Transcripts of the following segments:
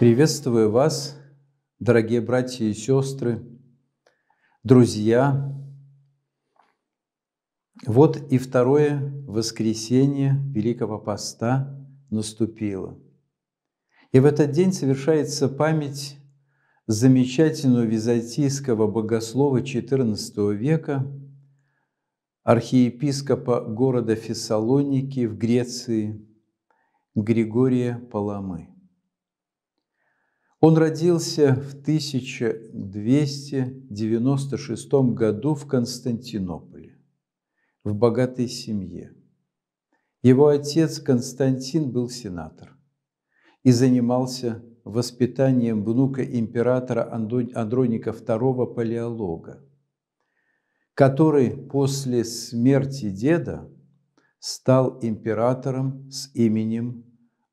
Приветствую вас, дорогие братья и сестры, друзья. Вот и второе воскресенье Великого Поста наступило. И в этот день совершается память замечательного византийского богослова XIV века, архиепископа города Фессалоники в Греции Григория Паламы. Он родился в 1296 году в Константинополе, в богатой семье. Его отец Константин был сенатор и занимался воспитанием внука императора Андроника II Палеолога, который после смерти деда стал императором с именем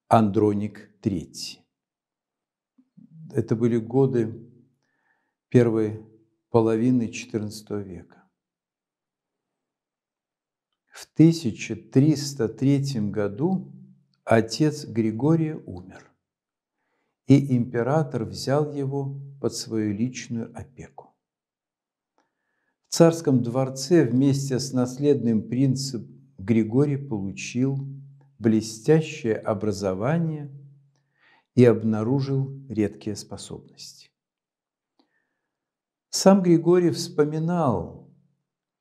Андроник III. Это были годы первой половины XIV века. В 1303 году отец Григория умер, и император взял его под свою личную опеку. В царском дворце вместе с наследным принцем Григорий получил блестящее образование – и обнаружил редкие способности. Сам Григорий вспоминал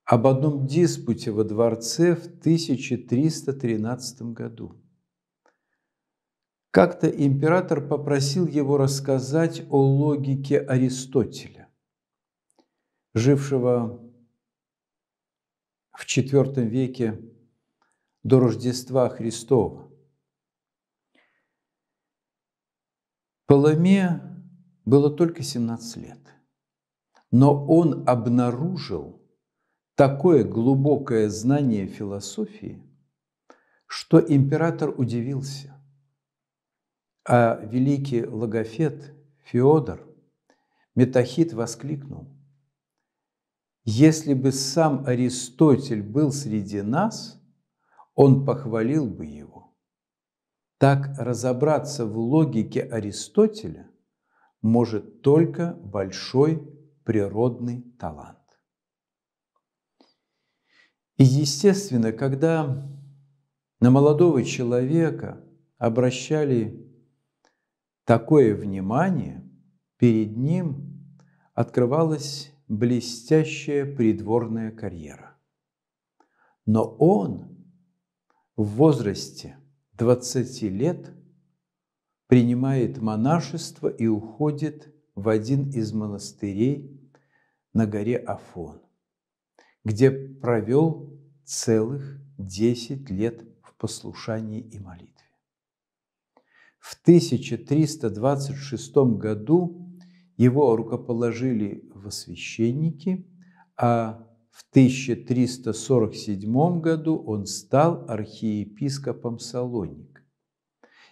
об одном диспуте во дворце в 1313 году. Как-то император попросил его рассказать о логике Аристотеля, жившего в IV веке до Рождества Христова. Паламе было только 17 лет, но он обнаружил такое глубокое знание философии, что император удивился. А великий логофет Феодор Метахит воскликнул, «Если бы сам Аристотель был среди нас, он похвалил бы его». Так разобраться в логике Аристотеля может только большой природный талант. И естественно, когда на молодого человека обращали такое внимание, перед ним открывалась блестящая придворная карьера. Но он в возрасте 20 лет принимает монашество и уходит в один из монастырей на горе Афон, где провел целых 10 лет в послушании и молитве. В 1326 году его рукоположили во священники, а в 1347 году он стал архиепископом Салоник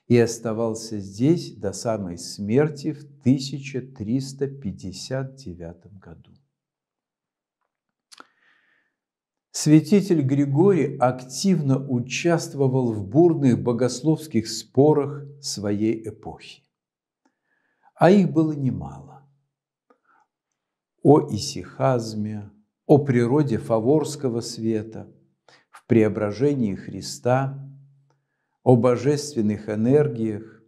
и оставался здесь до самой смерти в 1359 году. Святитель Григорий активно участвовал в бурных богословских спорах своей эпохи. А их было немало. О исихазме, о природе фаворского света, в преображении Христа, о божественных энергиях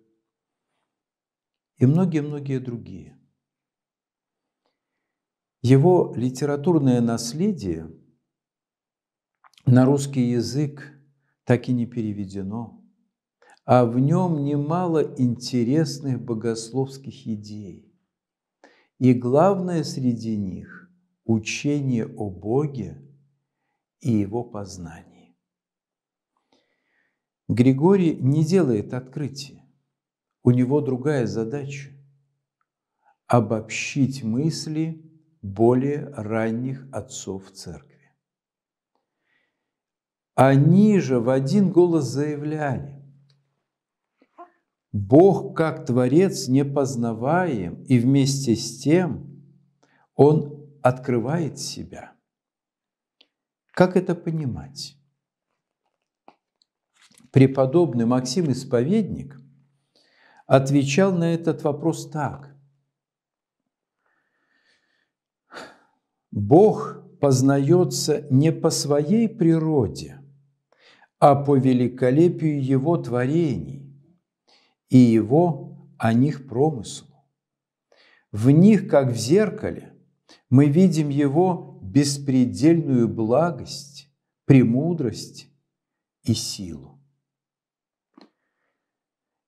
и многие-многие другие. Его литературное наследие на русский язык так и не переведено, а в нем немало интересных богословских идей. И главное среди них учение о Боге и его познании. Григорий не делает открытия. У него другая задача – обобщить мысли более ранних отцов церкви. Они же в один голос заявляли, Бог как Творец непознаваем, и вместе с тем Он открывает себя. Как это понимать? Преподобный Максим Исповедник отвечал на этот вопрос так. Бог познается не по своей природе, а по великолепию Его творений и Его о них промыслу. В них, как в зеркале, мы видим Его беспредельную благость, премудрость и силу.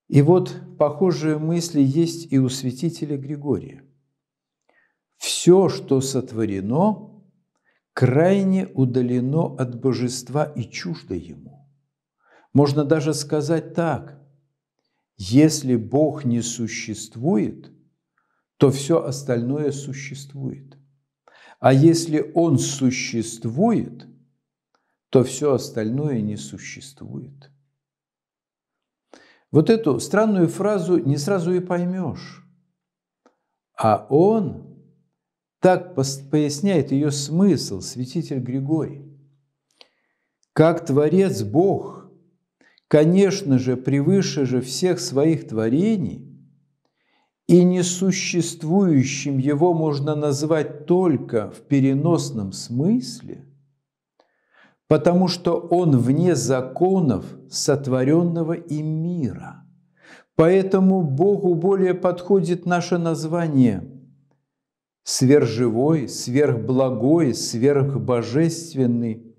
И вот похожие мысли есть и у святителя Григория. Все, что сотворено, крайне удалено от божества и чуждо ему. Можно даже сказать так, если Бог не существует, то все остальное существует. А если он существует, то все остальное не существует. Вот эту странную фразу не сразу и поймешь. А он так поясняет ее смысл, святитель Григорий. Как Творец Бог, конечно же, превыше же всех своих творений – и несуществующим его можно назвать только в переносном смысле, потому что он вне законов сотворенного им мира. Поэтому Богу более подходит наше название сверхживой, «сверхблагой», «сверхбожественный»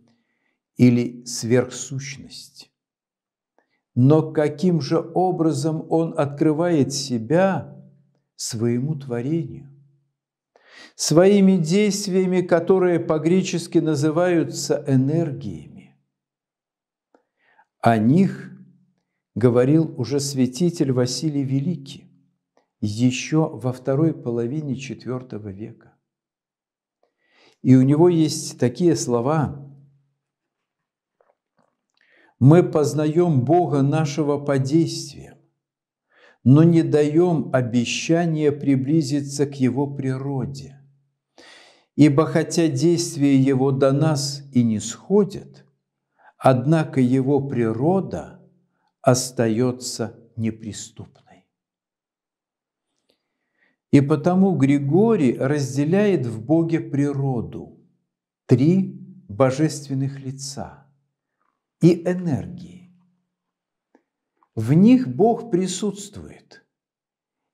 или «сверхсущность». Но каким же образом он открывает себя – своему творению, своими действиями, которые по-гречески называются энергиями. О них говорил уже святитель Василий Великий еще во второй половине IV века. И у него есть такие слова. Мы познаем Бога нашего по действиям но не даем обещания приблизиться к его природе. Ибо хотя действия его до нас и не сходят, однако его природа остается неприступной. И потому Григорий разделяет в Боге природу, три божественных лица и энергии в них Бог присутствует,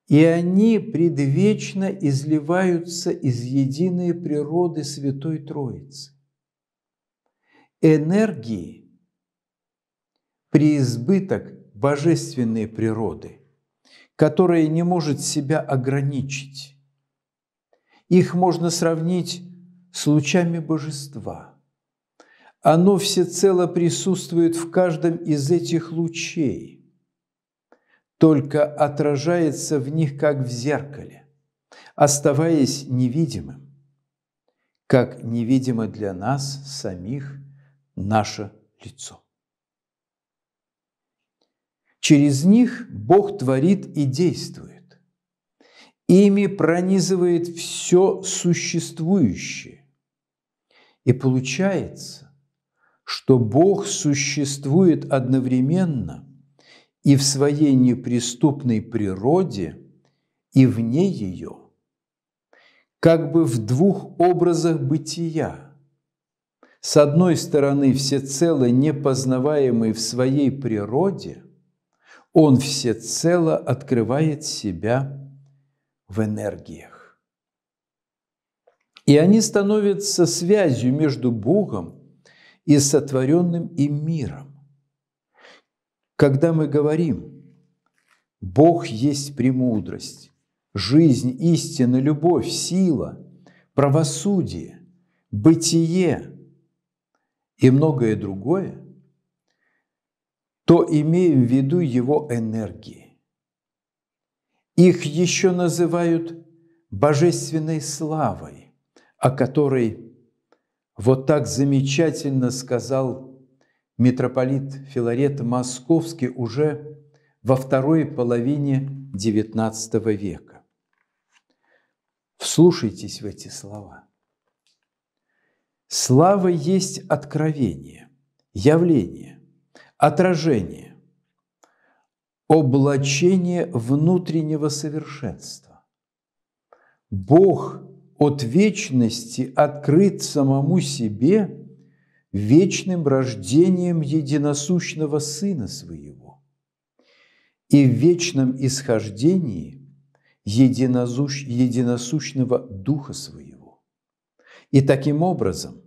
и они предвечно изливаются из единой природы Святой Троицы. Энергии, преизбыток божественной природы, которая не может себя ограничить. Их можно сравнить с лучами божества. Оно всецело присутствует в каждом из этих лучей – только отражается в них, как в зеркале, оставаясь невидимым, как невидимо для нас самих наше лицо. Через них Бог творит и действует. Ими пронизывает все существующее. И получается, что Бог существует одновременно – и в своей неприступной природе, и вне ее, как бы в двух образах бытия. С одной стороны, всецело непознаваемый в своей природе, он всецело открывает себя в энергиях. И они становятся связью между Богом и сотворенным им миром. Когда мы говорим, Бог есть премудрость, жизнь, истина, любовь, сила, правосудие, бытие и многое другое, то имеем в виду его энергии. Их еще называют божественной славой, о которой вот так замечательно сказал митрополит Филарет Московский уже во второй половине XIX века. Вслушайтесь в эти слова. Слава есть откровение, явление, отражение, облачение внутреннего совершенства. Бог от вечности открыт самому себе – вечным рождением единосущного Сына Своего и в вечном исхождении единозущ... единосущного Духа Своего. И таким образом,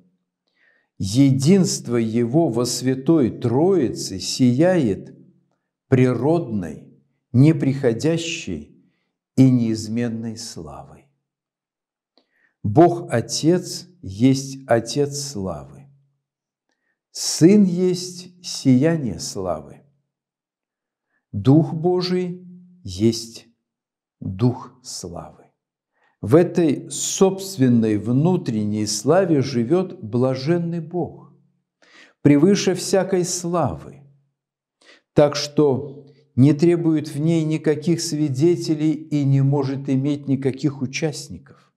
единство Его во Святой Троице сияет природной, неприходящей и неизменной славой. Бог Отец есть Отец славы. Сын есть сияние славы. Дух Божий есть Дух славы. В этой собственной внутренней славе живет блаженный Бог, превыше всякой славы, так что не требует в ней никаких свидетелей и не может иметь никаких участников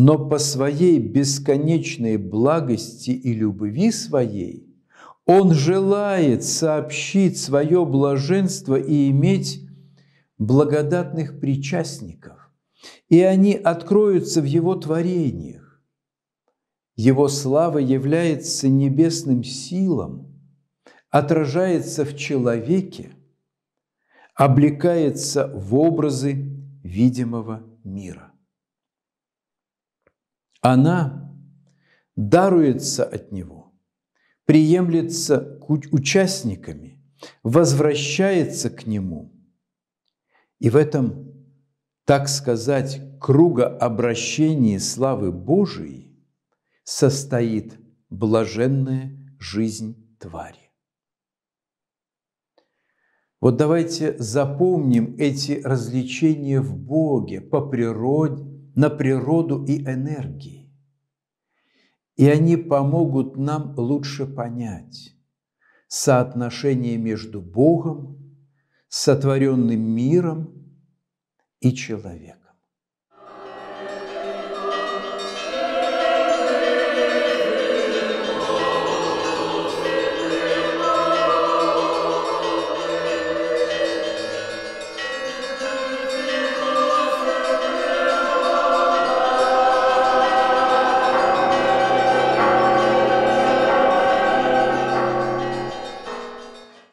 но по своей бесконечной благости и любви своей он желает сообщить свое блаженство и иметь благодатных причастников, и они откроются в его творениях. Его слава является небесным силам, отражается в человеке, облекается в образы видимого мира. Она даруется от Него, приемлется участниками, возвращается к Нему. И в этом, так сказать, кругообращении славы Божией состоит блаженная жизнь твари. Вот давайте запомним эти развлечения в Боге по природе, на природу и энергии и они помогут нам лучше понять соотношение между Богом, сотворенным миром и человеком.